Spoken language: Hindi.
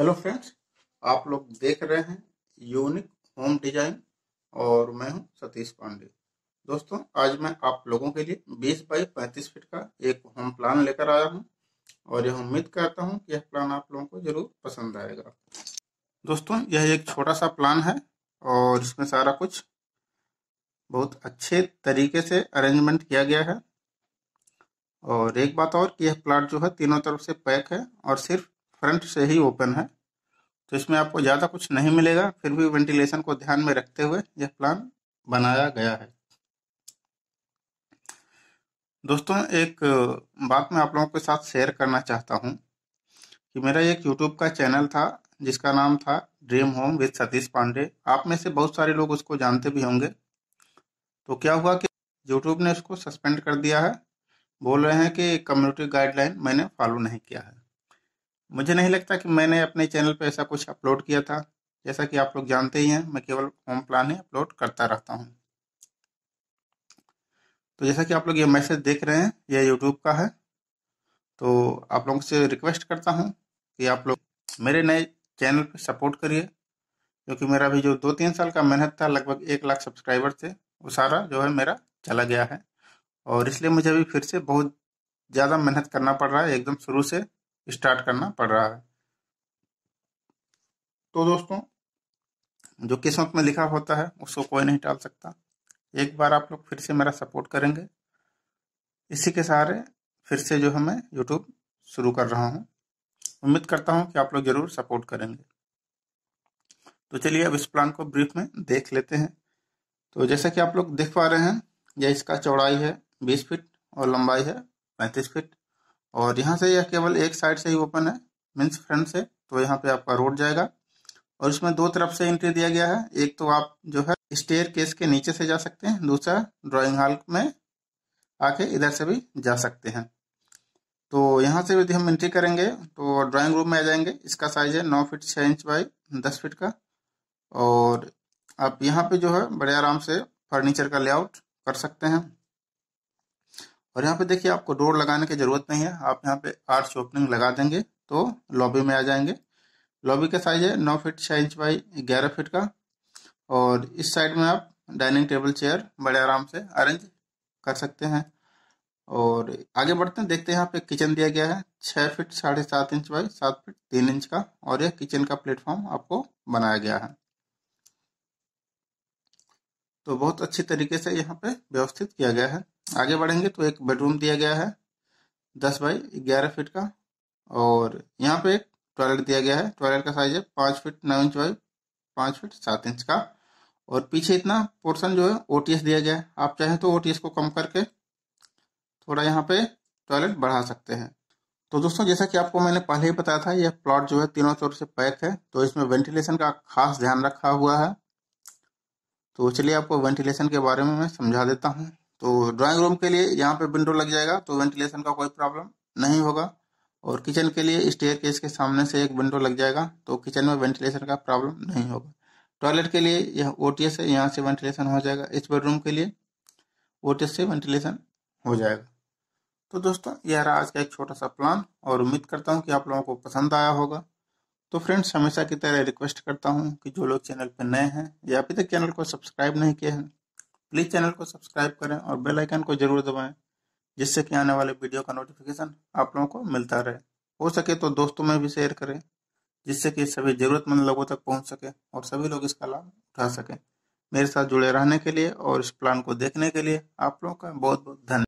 हेलो फ्रेंड्स आप लोग देख रहे हैं यूनिक होम डिजाइन और मैं हूं सतीश पांडे दोस्तों आज मैं आप लोगों के लिए 20 बाई 35 फीट का एक होम प्लान लेकर आया हूं और यह उम्मीद करता हूं कि यह प्लान आप लोगों को जरूर पसंद आएगा दोस्तों यह एक छोटा सा प्लान है और इसमें सारा कुछ बहुत अच्छे तरीके से अरेंजमेंट किया गया है और एक बात और कि यह प्लाट जो है तीनों तरफ से पैक है और सिर्फ फ्रंट से ही ओपन है तो इसमें आपको ज़्यादा कुछ नहीं मिलेगा फिर भी वेंटिलेशन को ध्यान में रखते हुए यह प्लान बनाया गया है दोस्तों एक बात मैं आप लोगों के साथ शेयर करना चाहता हूँ कि मेरा एक यूट्यूब का चैनल था जिसका नाम था dream home with Satish Pandey आप में से बहुत सारे लोग उसको जानते भी होंगे तो क्या हुआ कि यूट्यूब ने उसको सस्पेंड कर दिया है बोल रहे हैं कि कम्युनिटी गाइडलाइन मैंने फॉलो नहीं किया है मुझे नहीं लगता कि मैंने अपने चैनल पर ऐसा कुछ अपलोड किया था जैसा कि आप लोग जानते ही हैं मैं केवल होम प्लान ही अपलोड करता रहता हूँ तो जैसा कि आप लोग ये मैसेज देख रहे हैं यह यूट्यूब का है तो आप लोगों से रिक्वेस्ट करता हूँ कि आप लोग मेरे नए चैनल पर सपोर्ट करिए क्योंकि मेरा भी जो दो तीन साल का मेहनत था लगभग एक लाख सब्सक्राइबर थे वो सारा जो है मेरा चला गया है और इसलिए मुझे अभी फिर से बहुत ज़्यादा मेहनत करना पड़ रहा है एकदम शुरू से स्टार्ट करना पड़ रहा है तो दोस्तों जो किस्मत में लिखा होता है उसको कोई नहीं टाल सकता एक बार आप लोग फिर से मेरा सपोर्ट करेंगे इसी के सहारे फिर से जो है मैं यूट्यूब शुरू कर रहा हूँ उम्मीद करता हूँ कि आप लोग ज़रूर सपोर्ट करेंगे तो चलिए अब इस प्लान को ब्रीफ में देख लेते हैं तो जैसा कि आप लोग देख पा रहे हैं यह इसका चौड़ाई है बीस फीट और लंबाई है पैंतीस फीट और यहाँ से यह केवल एक साइड से ही ओपन है मीन्स फ्रंट से तो यहाँ पे आपका रोड जाएगा और इसमें दो तरफ से एंट्री दिया गया है एक तो आप जो है स्टेयर केस के नीचे से जा सकते हैं दूसरा ड्राइंग हॉल में आके इधर से भी जा सकते हैं तो यहाँ से यदि हम एंट्री करेंगे तो ड्राइंग रूम में आ जाएंगे इसका साइज है नौ फीट छः इंच बाई दस फीट का और आप यहाँ पे जो है बड़े आराम से फर्नीचर का लेआउट कर सकते हैं और यहाँ पे देखिए आपको डोर लगाने की ज़रूरत नहीं है आप यहाँ पे आर्च ओपनिंग लगा देंगे तो लॉबी में आ जाएंगे लॉबी का साइज है नौ फीट छः इंच बाई ग्यारह फीट का और इस साइड में आप डाइनिंग टेबल चेयर बड़े आराम से अरेंज कर सकते हैं और आगे बढ़ते हैं देखते हैं यहाँ पे किचन दिया गया है छः फिट साढ़े सात इंच बाई सात फीट तीन इंच का और यह किचन का प्लेटफॉर्म आपको बनाया गया है तो बहुत अच्छी तरीके से यहाँ पे व्यवस्थित किया गया है आगे बढ़ेंगे तो एक बेडरूम दिया गया है दस बाई ग्यारह फीट का और यहाँ पे एक टॉयलेट दिया गया है टॉयलेट का साइज है पाँच फीट नौ इंच बाई पाँच फीट सात इंच का और पीछे इतना पोर्शन जो है ओ दिया गया है आप चाहें तो ओ को कम करके थोड़ा यहाँ पे टॉयलेट बढ़ा सकते हैं तो दोस्तों जैसा कि आपको मैंने पहले ही बताया था यह प्लॉट जो है तीनों तौर से पैक है तो इसमें वेंटिलेशन का खास ध्यान रखा हुआ है तो चलिए आपको वेंटिलेशन के बारे में मैं समझा देता हूँ तो ड्राइंग रूम के लिए यहाँ पे विंडो लग जाएगा तो वेंटिलेशन का कोई प्रॉब्लम नहीं होगा और किचन के लिए स्टेयर केस के सामने से एक विंडो लग जाएगा तो किचन में वेंटिलेशन का प्रॉब्लम नहीं होगा टॉयलेट के लिए यह ओ टी है यहाँ से वेंटिलेशन हो जाएगा इस बेडरूम के लिए ओ टी एस से वेंटिलेशन हो जाएगा तो दोस्तों यह रहा आज का एक छोटा सा प्लान और उम्मीद करता हूँ कि आप लोगों को पसंद आया होगा तो फ्रेंड्स हमेशा की तरह रिक्वेस्ट करता हूँ कि जो लोग चैनल पर नए हैं या अभी तक चैनल को सब्सक्राइब नहीं किए हैं प्लीज़ चैनल को सब्सक्राइब करें और बेल आइकन को जरूर दबाएं जिससे कि आने वाले वीडियो का नोटिफिकेशन आप लोगों को मिलता रहे हो सके तो दोस्तों में भी शेयर करें जिससे कि सभी ज़रूरतमंद लोगों तक पहुंच सके और सभी लोग इसका लाभ उठा सकें मेरे साथ जुड़े रहने के लिए और इस प्लान को देखने के लिए आप लोगों का बहुत बहुत धन्यवाद